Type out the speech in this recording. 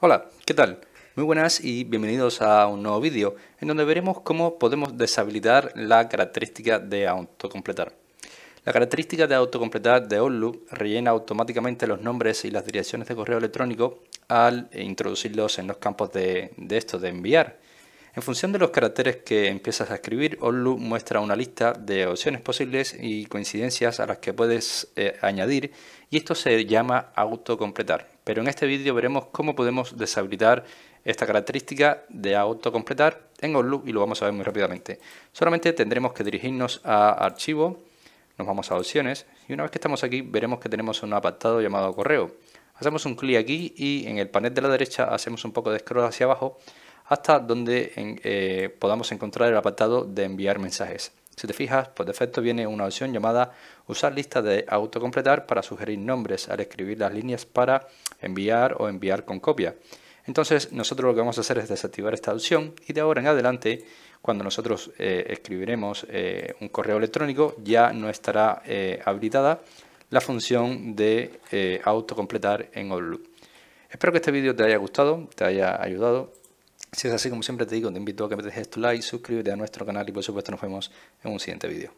Hola, ¿qué tal? Muy buenas y bienvenidos a un nuevo vídeo en donde veremos cómo podemos deshabilitar la característica de autocompletar. La característica de autocompletar de Outlook rellena automáticamente los nombres y las direcciones de correo electrónico al introducirlos en los campos de, de esto, de enviar. En función de los caracteres que empiezas a escribir, Outlook muestra una lista de opciones posibles y coincidencias a las que puedes eh, añadir y esto se llama autocompletar. Pero en este vídeo veremos cómo podemos deshabilitar esta característica de autocompletar en Outlook y lo vamos a ver muy rápidamente. Solamente tendremos que dirigirnos a archivo, nos vamos a opciones y una vez que estamos aquí veremos que tenemos un apartado llamado correo. Hacemos un clic aquí y en el panel de la derecha hacemos un poco de scroll hacia abajo hasta donde eh, podamos encontrar el apartado de enviar mensajes. Si te fijas, por defecto viene una opción llamada usar lista de autocompletar para sugerir nombres al escribir las líneas para enviar o enviar con copia. Entonces nosotros lo que vamos a hacer es desactivar esta opción y de ahora en adelante cuando nosotros eh, escribiremos eh, un correo electrónico ya no estará habilitada la función de autocompletar en Outlook. Espero que este vídeo te haya gustado, te haya ayudado si es así, como siempre te digo, te invito a que me dejes tu like, suscríbete a nuestro canal y por supuesto nos vemos en un siguiente vídeo.